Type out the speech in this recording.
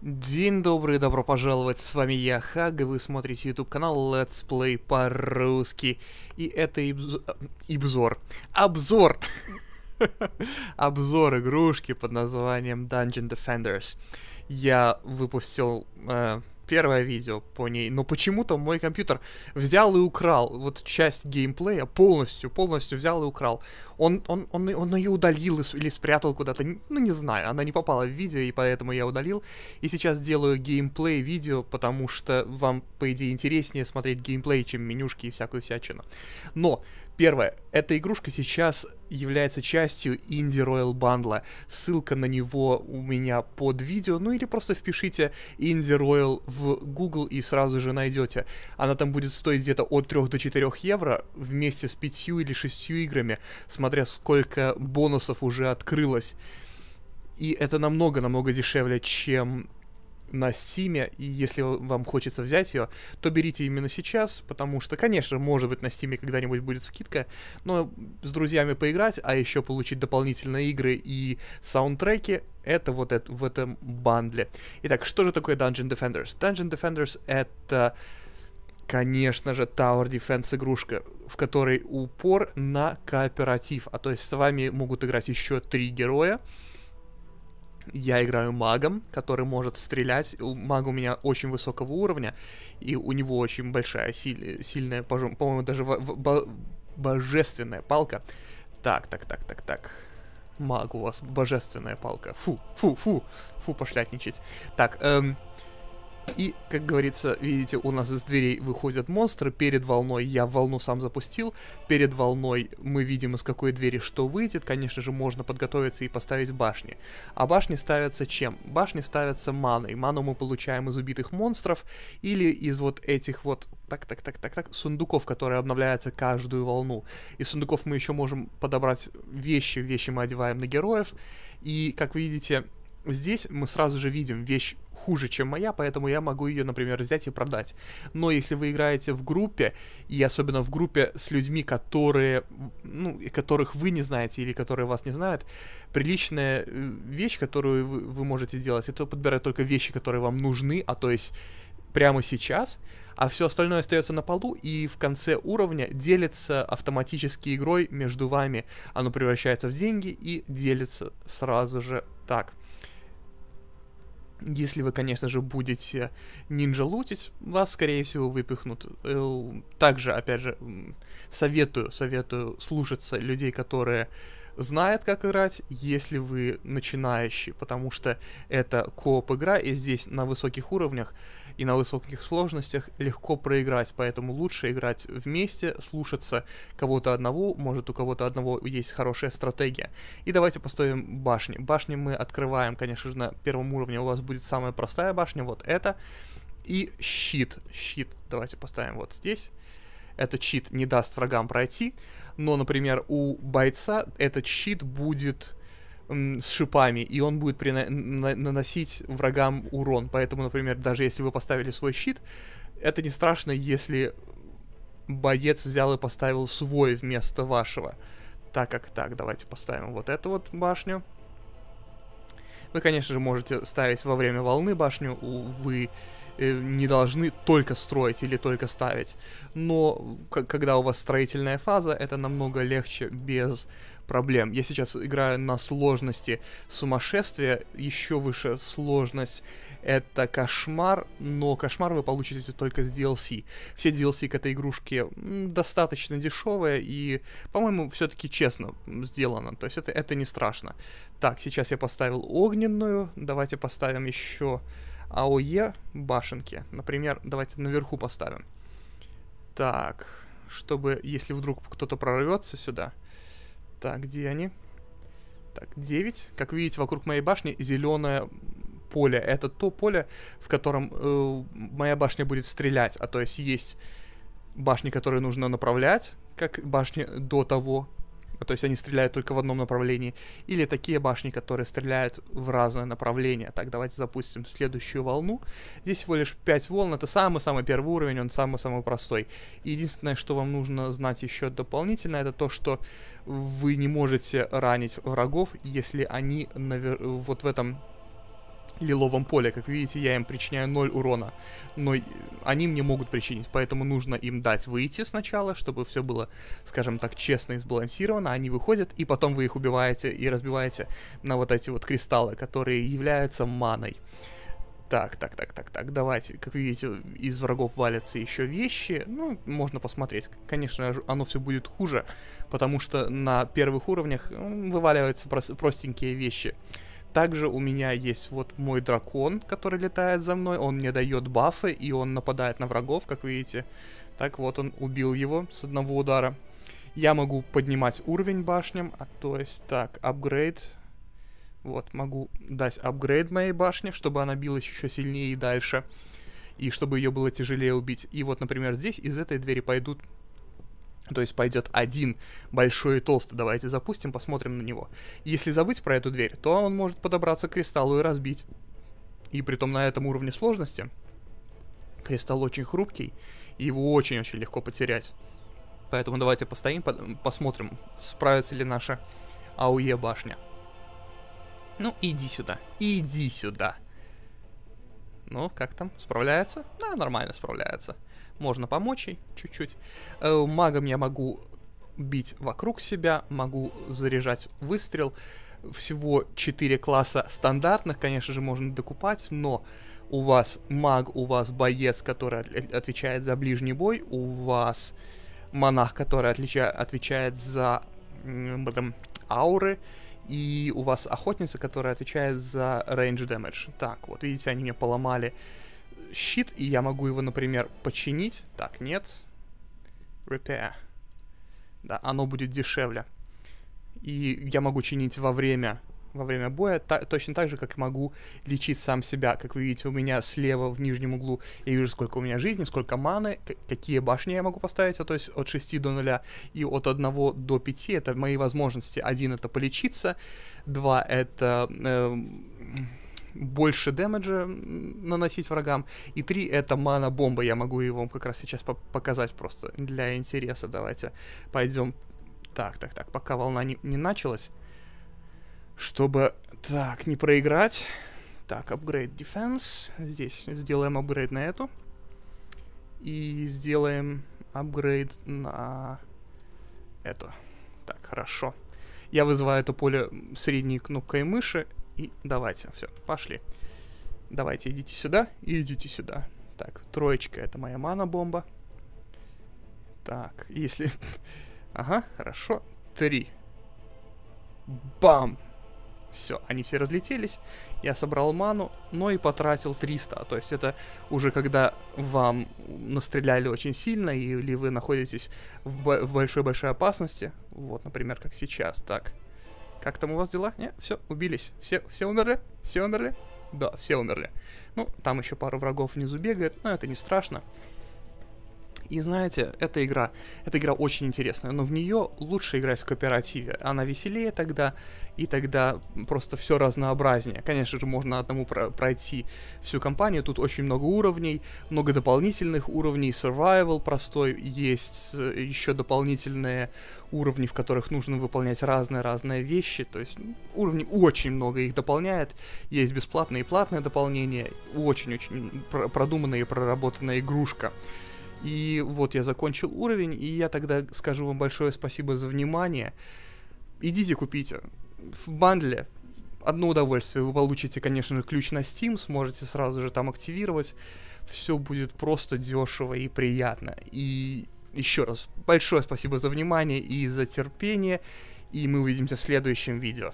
День добрый, добро пожаловать, с вами я, Хаг, и вы смотрите YouTube канал Let's Play по-русски. И это обзор, Обзор! Обзор игрушки под названием Dungeon Defenders. Я выпустил э, первое видео по ней, но почему-то мой компьютер взял и украл вот часть геймплея полностью, полностью взял и украл. Он, он, он, он ее удалил или спрятал куда-то, ну не знаю, она не попала в видео, и поэтому я удалил. И сейчас делаю геймплей видео, потому что вам, по идее, интереснее смотреть геймплей, чем менюшки и всякую всячину. Но Первое. Эта игрушка сейчас является частью Indie Royal Bundle. Ссылка на него у меня под видео, ну или просто впишите Indie Royal в Google и сразу же найдете. Она там будет стоить где-то от 3 до 4 евро вместе с 5 или 6 играми, смотря сколько бонусов уже открылось. И это намного-намного дешевле, чем на Стиме, и если вам хочется взять ее, то берите именно сейчас, потому что, конечно, может быть, на Стиме когда-нибудь будет скидка, но с друзьями поиграть, а еще получить дополнительные игры и саундтреки, это вот это, в этом бандле. Итак, что же такое Dungeon Defenders? Dungeon Defenders — это, конечно же, Tower Defense игрушка, в которой упор на кооператив, а то есть с вами могут играть еще три героя, я играю магом, который может стрелять. Маг у меня очень высокого уровня, и у него очень большая, сильная, по-моему, даже божественная палка. Так, так, так, так, так. Маг у вас божественная палка. Фу, фу, фу, фу, пошлятничать. Так, эм, и, как говорится, видите, у нас из дверей выходят монстры. Перед волной я волну сам запустил. Перед волной мы видим, из какой двери что выйдет. Конечно же, можно подготовиться и поставить башни. А башни ставятся чем? Башни ставятся маной. Ману мы получаем из убитых монстров или из вот этих вот так, так, так, так, так, сундуков, которые обновляются каждую волну. Из сундуков мы еще можем подобрать вещи, вещи мы одеваем на героев. И, как видите, Здесь мы сразу же видим вещь хуже, чем моя, поэтому я могу ее, например, взять и продать. Но если вы играете в группе, и особенно в группе с людьми, которые, ну, которых вы не знаете или которые вас не знают, приличная э, вещь, которую вы, вы можете сделать, это подбирать только вещи, которые вам нужны, а то есть прямо сейчас, а все остальное остается на полу, и в конце уровня делится автоматически игрой между вами. Оно превращается в деньги и делится сразу же так. Если вы, конечно же, будете ниндзя лутить, вас, скорее всего, выпихнут. Э, также, опять же, советую, советую слушаться людей, которые знает, как играть, если вы начинающий, потому что это кооп игра, и здесь на высоких уровнях и на высоких сложностях легко проиграть, поэтому лучше играть вместе, слушаться кого-то одного, может у кого-то одного есть хорошая стратегия. И давайте поставим башни. Башни мы открываем, конечно же, на первом уровне у вас будет самая простая башня, вот эта, и щит. Щит давайте поставим вот здесь. Этот щит не даст врагам пройти но, например, у бойца этот щит будет с шипами, и он будет прина- на- наносить врагам урон. Поэтому, например, даже если вы поставили свой щит, это не страшно, если боец взял и поставил свой вместо вашего. Так как так, давайте поставим вот эту вот башню. Вы, конечно же, можете ставить во время волны башню, вы Э, не должны только строить или только ставить. Но когда у вас строительная фаза, это намного легче без проблем. Я сейчас играю на сложности сумасшествия, еще выше сложность это кошмар, но кошмар вы получите только с DLC. Все DLC к этой игрушке достаточно дешевые и, по-моему, все-таки честно сделано, то есть это, это не страшно. Так, сейчас я поставил огненную, давайте поставим еще... Еще АОЕ башенки. Например, давайте наверху поставим. Так, чтобы, если вдруг кто-то прорвется сюда. Так, где они? Так, 9. Как видите, вокруг моей башни зеленое поле. Это то поле, в котором э, моя башня будет стрелять. А то есть есть башни, которые нужно направлять, как башни до того, Э, то есть они стреляют только в одном направлении, или такие башни, которые стреляют в разное направление. Так, давайте запустим следующую волну. Здесь всего лишь 5 волн, это самый-самый первый уровень, он самый-самый простой. И единственное, что вам нужно знать еще дополнительно, это то, что вы не можете ранить врагов, если они навер... вот в этом лиловом поле. Как видите, я им причиняю 0 урона, но они мне могут причинить, поэтому нужно им дать выйти сначала, чтобы все было, скажем так, честно и сбалансировано. Они выходят, и потом вы их убиваете и разбиваете на вот эти вот кристаллы, которые являются маной. Так, так, так, так, так, давайте. Как видите, из врагов валятся еще вещи. Ну, можно посмотреть. Конечно, оно все будет хуже, потому что на первых уровнях вываливаются простенькие вещи. Также у меня есть вот мой дракон, который летает за мной. Он мне дает бафы, и он нападает на врагов, как видите. Так вот, он убил его с одного удара. Я могу поднимать уровень башням, а то есть, так, апгрейд. Вот, могу дать апгрейд моей башне, чтобы она билась еще сильнее и дальше. И чтобы ее было тяжелее убить. И вот, например, здесь из этой двери пойдут то есть пойдет один большой и толстый. Давайте запустим, посмотрим на него. Если забыть про эту дверь, то он может подобраться к кристаллу и разбить. И притом на этом уровне сложности. Кристалл очень хрупкий, и его очень-очень легко потерять. Поэтому давайте постоим, посмотрим, справится ли наша АУЕ башня. Ну, иди сюда, иди сюда. Ну, как там, справляется? Да, нормально справляется можно помочь ей чуть-чуть. Э, магом я могу бить вокруг себя, могу заряжать выстрел. Всего 4 класса стандартных, конечно же, можно докупать, но у вас маг, у вас боец, который отвечает за ближний бой, у вас монах, который отлича- отвечает за м- ауры, и у вас охотница, которая отвечает за range damage. Так, вот видите, они мне поломали щит, и я могу его, например, починить. Так, нет. Repair. Да, оно будет дешевле. И я могу чинить во время, во время боя, та, точно так же, как могу лечить сам себя. Как вы видите, у меня слева в нижнем углу я вижу, сколько у меня жизни, сколько маны, какие башни я могу поставить, а то есть от 6 до 0 и от 1 до 5 это мои возможности. Один это полечиться, два это... Э, больше дэмэджа наносить врагам. И три это мана-бомба. Я могу его вам как раз сейчас по показать просто для интереса. Давайте пойдем. Так, так, так, пока волна не, не началась. Чтобы, так, не проиграть. Так, upgrade defense. Здесь сделаем upgrade на эту. И сделаем upgrade на эту. Так, хорошо. Я вызываю это поле средней ну, кнопкой мыши и давайте, все, пошли. Давайте, идите сюда и идите сюда. Так, троечка, это моя мана-бомба. Так, если... ага, хорошо. Три. Бам! Все, они все разлетелись. Я собрал ману, но и потратил 300. То есть это уже когда вам настреляли очень сильно, или вы находитесь в большой-большой опасности. Вот, например, как сейчас. Так, как там у вас дела? Не, все, убились. Все, все умерли? Все умерли? Да, все умерли. Ну, там еще пару врагов внизу бегает, но это не страшно. И знаете, эта игра, эта игра очень интересная, но в нее лучше играть в кооперативе. Она веселее тогда, и тогда просто все разнообразнее. Конечно же, можно одному пройти всю компанию, тут очень много уровней, много дополнительных уровней, survival простой, есть э, еще дополнительные уровни, в которых нужно выполнять разные-разные вещи, то есть ну, уровней очень много их дополняет, есть бесплатное и платное дополнение, очень-очень продуманная и проработанная игрушка. И вот я закончил уровень, и я тогда скажу вам большое спасибо за внимание. Идите купите. В бандле одно удовольствие. Вы получите, конечно же, ключ на Steam, сможете сразу же там активировать. Все будет просто дешево и приятно. И еще раз большое спасибо за внимание и за терпение. И мы увидимся в следующем видео.